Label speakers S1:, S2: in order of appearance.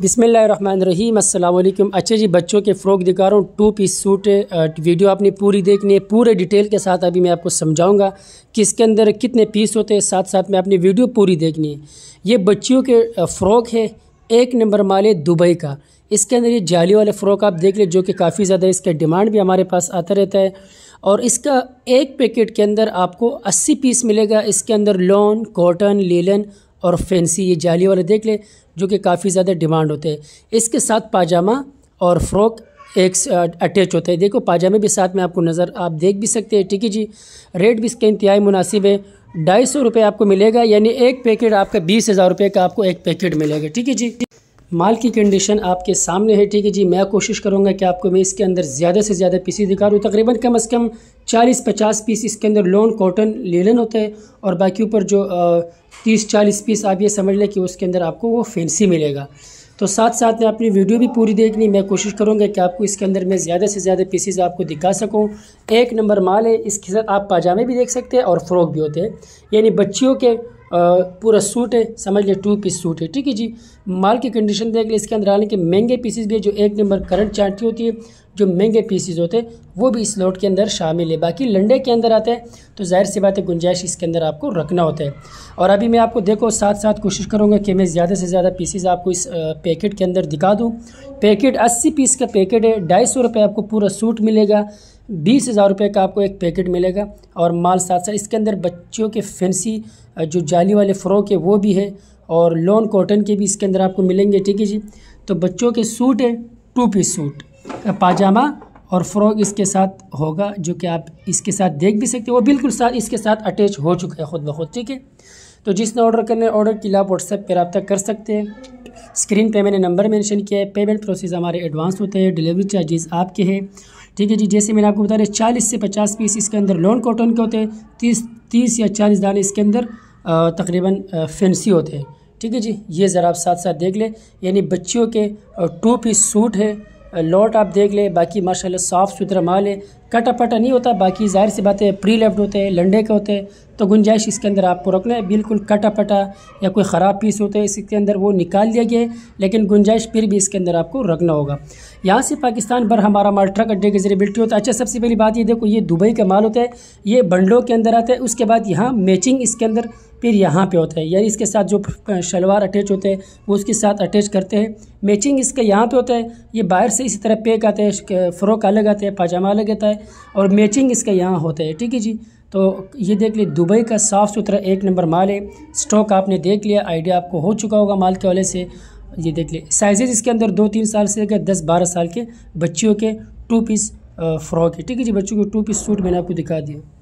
S1: बिसमीम अल्लाम अच्छे जी बच्चों के फ़्रॉक दिखा रहा हूँ टू पीस सूट वीडियो आपने पूरी देखनी है पूरे डिटेल के साथ अभी मैं आपको समझाऊंगा कि इसके अंदर कितने पीस होते हैं साथ साथ में आपने वीडियो पूरी देखनी है ये बच्चियों के फ़्रॉक है एक नंबर माल है दुबई का इसके अंदर ये जाली वाले फ़्रॉक आप देख लें जो कि काफ़ी ज़्यादा इसका डिमांड भी हमारे पास आता रहता है और इसका एक पैकेट के अंदर आपको अस्सी पीस मिलेगा इसके अंदर लॉन कॉटन लीलन और फैंसी ये जाली वाले देख लें जो कि काफ़ी ज़्यादा डिमांड होते हैं इसके साथ पाजामा और फ्रॉक एक अटैच होता है देखो पाजामे भी साथ में आपको नज़र आप देख भी सकते हैं ठीक है जी रेट भी इसके इंतहाई मुनासिब है ढाई सौ रुपये आपको मिलेगा यानी एक पैकेट आपका बीस हज़ार रुपये का आपको एक पैकेट मिलेगा ठीक है जी माल की कंडीशन आपके सामने है ठीक है जी मैं कोशिश करूँगा कि आपको मैं इसके अंदर ज़्यादा से ज़्यादा पीसी दिखा हूँ तकरीबन कम अज़ कम चालीस पचास पीस इसके अंदर लोन कॉटन लेलन होता है और बाकी ऊपर जो तीस चालीस पीस आप ये समझ लें कि उसके अंदर आपको वो फैंसी मिलेगा तो साथ साथ में अपनी वीडियो भी पूरी देखनी मैं कोशिश करूँगा कि आपको इसके अंदर मैं ज़्यादा से ज़्यादा पीसीज आपको दिखा सकूँ एक नंबर माल है इसके साथ आप पाजामे भी देख सकते हैं और फ़्रॉक भी होते हैं यानी बच्चियों के पूरा सूट है समझ लें टू पीस सूट है ठीक है जी माल की कंडीशन देख लें इसके अंदर के महंगे पीसेज भी है जो एक नंबर करंट चार्टी होती है जो महंगे पीसीज होते हैं वो भी इस लॉट के अंदर शामिल है बाकी लंडे के अंदर आते हैं तो जाहिर सी बात है गुंजाइश इसके अंदर आपको रखना होता है और अभी मैं आपको देखो साथ साथ कोशिश करूँगा कि मैं ज़्यादा से ज़्यादा पीसीज आपको इस पैकेट के अंदर दिखा दूँ पैकेट अस्सी पीस का पैकेट है ढाई सौ रुपये आपको पूरा सूट मिलेगा बीस हज़ार रुपये का आपको एक पैकेट मिलेगा और माल साथ साथ इसके अंदर बच्चों के फैंसी जो जाली वाले फ़्रॉक है वो भी है और लॉन कॉटन के भी इसके अंदर आपको मिलेंगे ठीक है जी तो बच्चों के सूट है टू पीस सूट पाजामा और फ्रॉक इसके साथ होगा जो कि आप इसके साथ देख भी सकते हैं वो बिल्कुल साथ इसके साथ अटैच हो चुका है ख़ुद ब खुद ठीक है तो जिसने ऑर्डर करना है ऑर्डर के लिए आप व्हाट्सएप पर रबता कर सकते हैं स्क्रीन पे मैंने नंबर मेंशन किया है पेमेंट प्रोसेस हमारे एडवांस होते हैं डिलीवरी चार्जेस आपके हैं ठीक है जी जैसे मैंने आपको बता रहे चालीस से पचास पीस इसके अंदर लॉन कॉटन के होते हैं तीस तीस या चालीस दाने इसके अंदर तकरीबन फैंसी होते हैं ठीक है जी ये ज़रा आप साथ साथ देख लें यानी बच्चियों के टू पीस सूट है लॉट आप देख लें बाकी माशाल्लाह साफ़ सुथरा माल है पाटा नहीं होता बाकी जाहिर सी बात है प्री लेफ्ट होते हैं लंडे के होते हैं तो गुंजाइश इसके अंदर आपको रखना है बिल्कुल कटापटा या कोई ख़राब पीस होते हैं इसके अंदर वो निकाल दिया गया है लेकिन गुंजाइश फिर भी इसके अंदर आपको रखना होगा यहाँ से पाकिस्तान भर हमारा माल ट्रक अड्डे के जरिए बिल्टी होता है अच्छा सबसे पहली बात ये देखो ये दुबई का माल होता है ये बंडलों के अंदर आता है उसके बाद यहाँ मैचिंग इसके अंदर फिर यहाँ पे होता है यानी इसके साथ जो शलवार अटैच होते हैं वो उसके साथ अटैच करते हैं मैचिंग इसका यहाँ पे होता है ये बाहर से इसी तरह पैक आते हैं फ़्रॉक अलग आते हैं पाजामा अलग आता है और मैचिंग इसका यहाँ होता है ठीक है जी तो ये देख लिए दुबई का साफ़ सुथरा एक नंबर माल है स्टॉक आपने देख लिया आइडिया आपको हो चुका होगा माल के वाले से ये देख लिए साइजेज इसके अंदर दो तीन साल से लेकर दस बारह साल के बच्चियों के टू पीस फ्रॉक है ठीक है जी बच्चों के टू पीस सूट मैंने आपको दिखा दिया